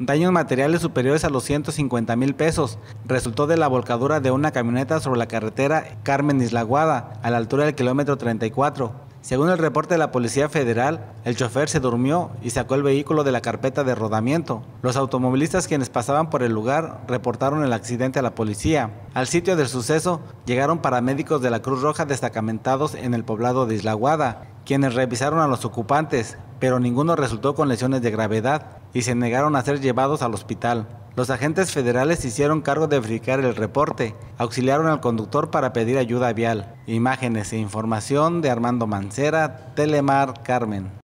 Daños materiales superiores a los 150 mil pesos resultó de la volcadura de una camioneta sobre la carretera Carmen Islaguada, a la altura del kilómetro 34. Según el reporte de la Policía Federal, el chofer se durmió y sacó el vehículo de la carpeta de rodamiento. Los automovilistas quienes pasaban por el lugar reportaron el accidente a la policía. Al sitio del suceso llegaron paramédicos de la Cruz Roja destacamentados en el poblado de Islaguada, quienes revisaron a los ocupantes pero ninguno resultó con lesiones de gravedad y se negaron a ser llevados al hospital. Los agentes federales hicieron cargo de verificar el reporte, auxiliaron al conductor para pedir ayuda vial. Imágenes e información de Armando Mancera, Telemar Carmen.